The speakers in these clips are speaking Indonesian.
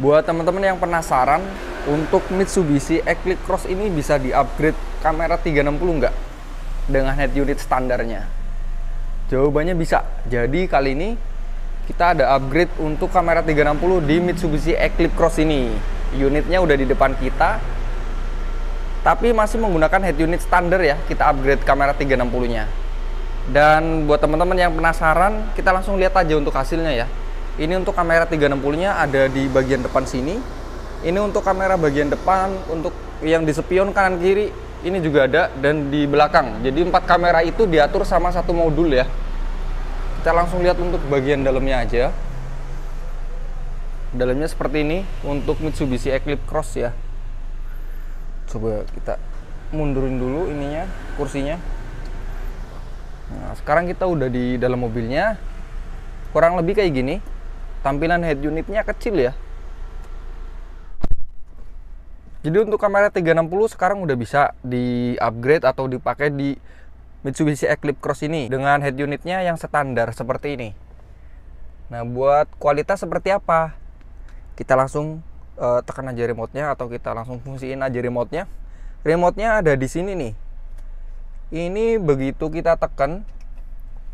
buat teman-teman yang penasaran untuk Mitsubishi Eclipse Cross ini bisa di-upgrade kamera 360 enggak dengan head unit standarnya? Jawabannya bisa. Jadi kali ini kita ada upgrade untuk kamera 360 di Mitsubishi Eclipse Cross ini. Unitnya udah di depan kita. Tapi masih menggunakan head unit standar ya, kita upgrade kamera 360-nya. Dan buat teman-teman yang penasaran, kita langsung lihat aja untuk hasilnya ya. Ini untuk kamera 360-nya ada di bagian depan sini. Ini untuk kamera bagian depan, untuk yang di spion kanan kiri ini juga ada dan di belakang. Jadi empat kamera itu diatur sama satu modul ya. Kita langsung lihat untuk bagian dalamnya aja. Dalamnya seperti ini untuk Mitsubishi Eclipse Cross ya. Coba kita mundurin dulu ininya, kursinya. Nah, sekarang kita udah di dalam mobilnya. Kurang lebih kayak gini tampilan head unitnya kecil ya jadi untuk kamera 360 sekarang udah bisa di upgrade atau dipakai di Mitsubishi Eclipse Cross ini dengan head unitnya yang standar seperti ini nah buat kualitas seperti apa kita langsung uh, tekan aja remote-nya atau kita langsung fungsiin aja remote-nya remote-nya ada di sini nih ini begitu kita tekan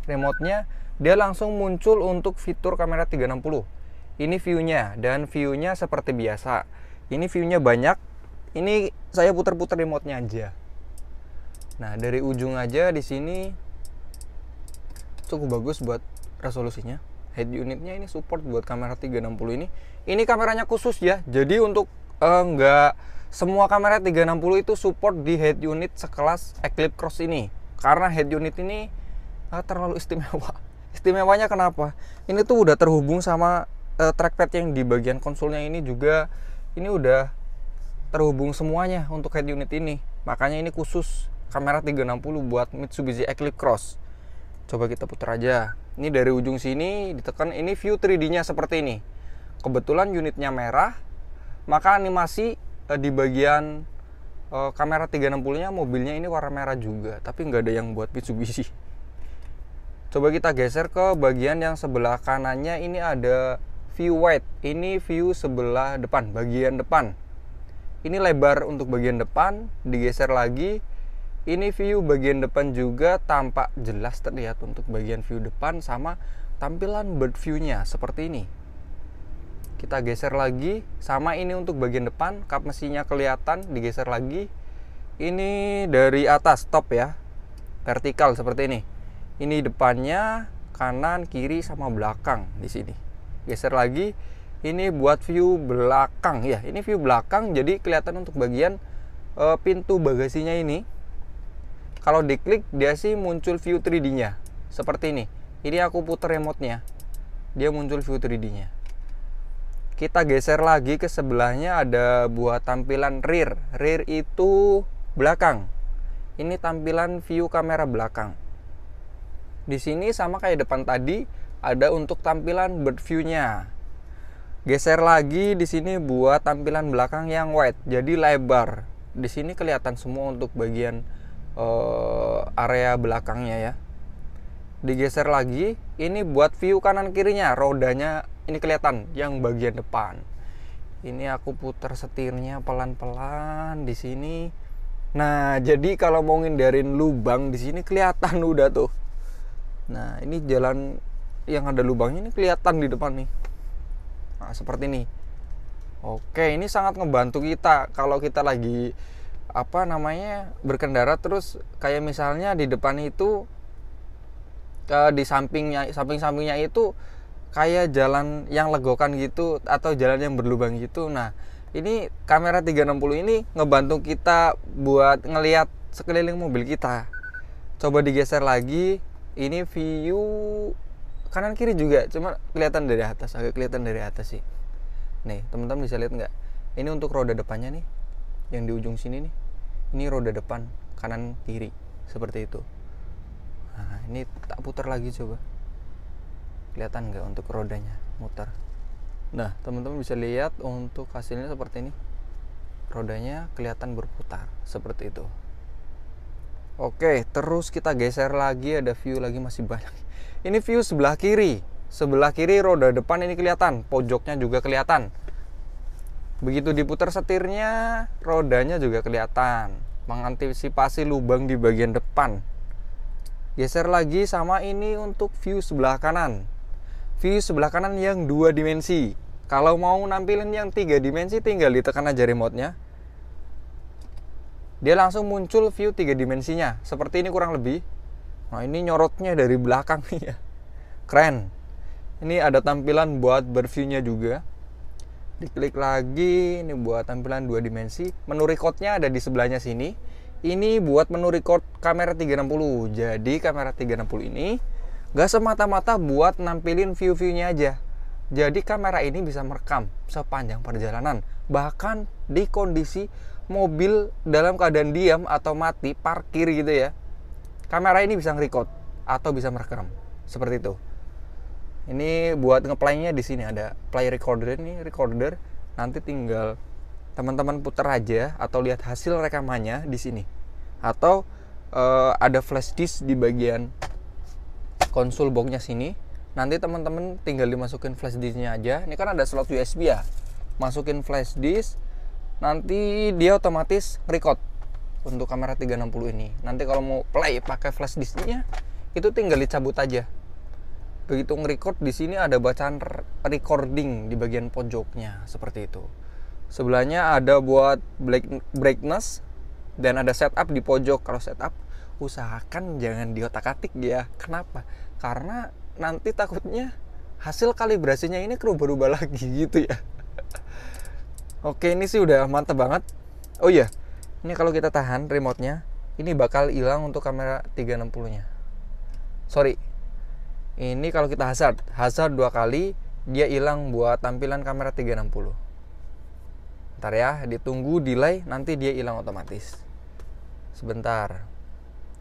remote-nya dia langsung muncul untuk fitur kamera 360 ini view-nya dan view-nya seperti biasa ini view-nya banyak ini saya putar-putar remote-nya aja nah dari ujung aja di sini cukup bagus buat resolusinya head unitnya ini support buat kamera 360 ini ini kameranya khusus ya jadi untuk eh, nggak eh, semua kamera 360 itu support di head unit sekelas Eclipse Cross ini karena head unit ini eh, terlalu istimewa istimewanya kenapa ini tuh udah terhubung sama uh, trackpad yang di bagian konsolnya ini juga ini udah terhubung semuanya untuk head unit ini makanya ini khusus kamera 360 buat Mitsubishi Eclipse Cross coba kita putar aja ini dari ujung sini ditekan ini view 3D nya seperti ini kebetulan unitnya merah maka animasi eh, di bagian eh, kamera 360 nya mobilnya ini warna merah juga tapi nggak ada yang buat Mitsubishi coba kita geser ke bagian yang sebelah kanannya ini ada view wide ini view sebelah depan bagian depan ini lebar untuk bagian depan digeser lagi ini view bagian depan juga tampak jelas terlihat untuk bagian view depan sama tampilan bird view-nya seperti ini kita geser lagi sama ini untuk bagian depan kap mesinnya kelihatan digeser lagi ini dari atas top ya vertikal seperti ini ini depannya kanan kiri sama belakang di sini geser lagi ini buat view belakang ya ini view belakang jadi kelihatan untuk bagian e, pintu bagasinya ini kalau diklik dia sih muncul view 3D nya seperti ini ini aku puter remote nya dia muncul view 3D nya kita geser lagi ke sebelahnya ada buat tampilan rear rear itu belakang ini tampilan view kamera belakang di sini sama kayak depan tadi, ada untuk tampilan bird view-nya. Geser lagi di sini buat tampilan belakang yang wide, jadi lebar. Di sini kelihatan semua untuk bagian uh, area belakangnya ya. Digeser lagi, ini buat view kanan kirinya, rodanya ini kelihatan yang bagian depan. Ini aku putar setirnya pelan-pelan di sini. Nah, jadi kalau mau ngindarin lubang di sini kelihatan udah tuh Nah, ini jalan yang ada lubangnya ini kelihatan di depan nih. Nah, seperti ini. Oke, ini sangat ngebantu kita kalau kita lagi apa namanya berkendara terus kayak misalnya di depan itu ke di sampingnya samping-sampingnya itu kayak jalan yang legokan gitu atau jalan yang berlubang gitu. Nah, ini kamera 360 ini ngebantu kita buat ngelihat sekeliling mobil kita. Coba digeser lagi, ini view kanan kiri juga cuma kelihatan dari atas agak kelihatan dari atas sih nih teman-teman bisa lihat nggak ini untuk roda depannya nih yang di ujung sini nih ini roda depan kanan kiri seperti itu nah ini tak putar lagi coba kelihatan nggak untuk rodanya muter nah teman-teman bisa lihat untuk hasilnya seperti ini rodanya kelihatan berputar seperti itu Oke, terus kita geser lagi ada view lagi masih banyak. Ini view sebelah kiri. Sebelah kiri roda depan ini kelihatan, pojoknya juga kelihatan. Begitu diputar setirnya, rodanya juga kelihatan. Mengantisipasi lubang di bagian depan. Geser lagi sama ini untuk view sebelah kanan. View sebelah kanan yang dua dimensi. Kalau mau nampilin yang tiga dimensi tinggal ditekan aja remote-nya dia langsung muncul view tiga dimensinya seperti ini kurang lebih nah ini nyorotnya dari belakang nih ya keren ini ada tampilan buat berviewnya juga diklik lagi ini buat tampilan dua dimensi menu recordnya ada di sebelahnya sini ini buat menu record kamera 360 jadi kamera 360 ini gak semata-mata buat nampilin view-viewnya aja jadi kamera ini bisa merekam sepanjang perjalanan, bahkan di kondisi mobil dalam keadaan diam atau mati, parkir gitu ya. Kamera ini bisa record atau bisa merekam. Seperti itu. Ini buat ngeplaynya di sini ada play recorder ini, recorder. Nanti tinggal teman-teman putar aja atau lihat hasil rekamannya di sini. Atau uh, ada flash disk di bagian konsol boxnya sini nanti teman-teman tinggal dimasukin flash disknya aja ini kan ada slot USB ya masukin flash disk nanti dia otomatis record untuk kamera 360 ini nanti kalau mau play pakai flash disknya itu tinggal dicabut aja begitu ngerecord di sini ada bacaan recording di bagian pojoknya seperti itu sebelahnya ada buat brightness dan ada setup di pojok kalau setup usahakan jangan diotak-atik ya kenapa karena nanti takutnya hasil kalibrasinya ini berubah lagi gitu ya oke ini sih udah mantep banget oh iya ini kalau kita tahan remote-nya ini bakal hilang untuk kamera 360 nya sorry ini kalau kita hazard hazard dua kali dia hilang buat tampilan kamera 360 ntar ya ditunggu delay nanti dia hilang otomatis sebentar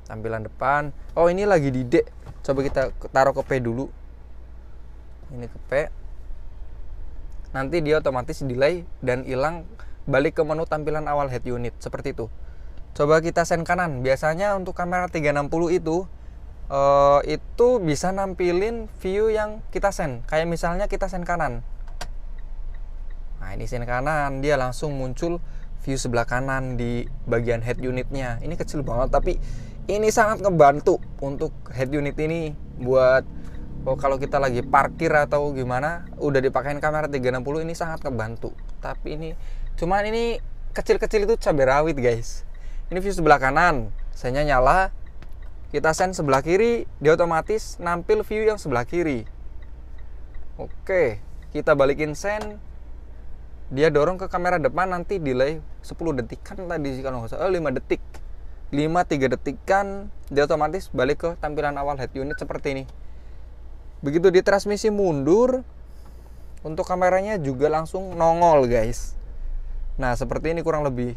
tampilan depan oh ini lagi di D coba kita taruh ke P dulu ini ke P nanti dia otomatis delay dan hilang balik ke menu tampilan awal head unit seperti itu coba kita sen kanan biasanya untuk kamera 360 itu uh, itu bisa nampilin view yang kita sen kayak misalnya kita sen kanan nah ini sen kanan dia langsung muncul view sebelah kanan di bagian head unitnya ini kecil banget tapi ini sangat ngebantu untuk head unit ini buat oh, kalau kita lagi parkir atau gimana udah dipakein kamera 360 ini sangat ngebantu tapi ini cuman ini kecil-kecil itu cabai rawit guys ini view sebelah kanan saya nyala kita send sebelah kiri dia otomatis nampil view yang sebelah kiri oke kita balikin send dia dorong ke kamera depan nanti delay 10 detik kan tadi kalau nggak salah oh, eh, 5 detik 5-3 kan dia otomatis balik ke tampilan awal head unit seperti ini begitu di transmisi mundur untuk kameranya juga langsung nongol guys nah seperti ini kurang lebih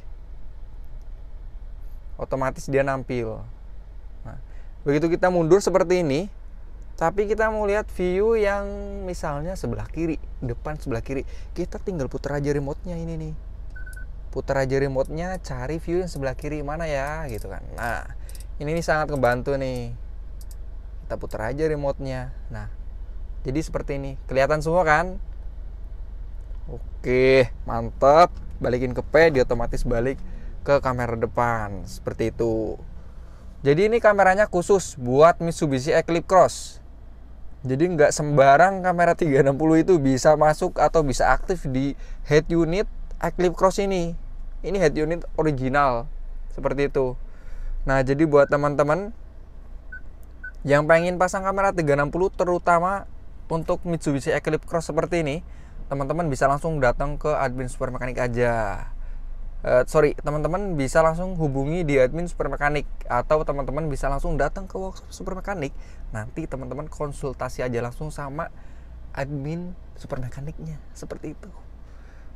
otomatis dia nampil nah, begitu kita mundur seperti ini tapi kita mau lihat view yang misalnya sebelah kiri depan sebelah kiri kita tinggal putar aja remote nya ini nih putar aja remote-nya cari view yang sebelah kiri mana ya gitu kan nah ini nih sangat membantu nih kita putar aja remote-nya nah jadi seperti ini kelihatan semua kan oke mantap balikin ke P dia otomatis balik ke kamera depan seperti itu jadi ini kameranya khusus buat Mitsubishi Eclipse Cross jadi nggak sembarang kamera 360 itu bisa masuk atau bisa aktif di head unit Eclipse Cross ini ini head unit original seperti itu nah jadi buat teman-teman yang pengen pasang kamera 360 terutama untuk Mitsubishi Eclipse Cross seperti ini teman-teman bisa langsung datang ke admin super aja uh, sorry teman-teman bisa langsung hubungi di admin super atau teman-teman bisa langsung datang ke workshop super nanti teman-teman konsultasi aja langsung sama admin super seperti itu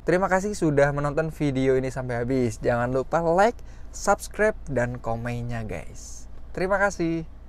Terima kasih sudah menonton video ini sampai habis. Jangan lupa like, subscribe, dan komennya guys. Terima kasih.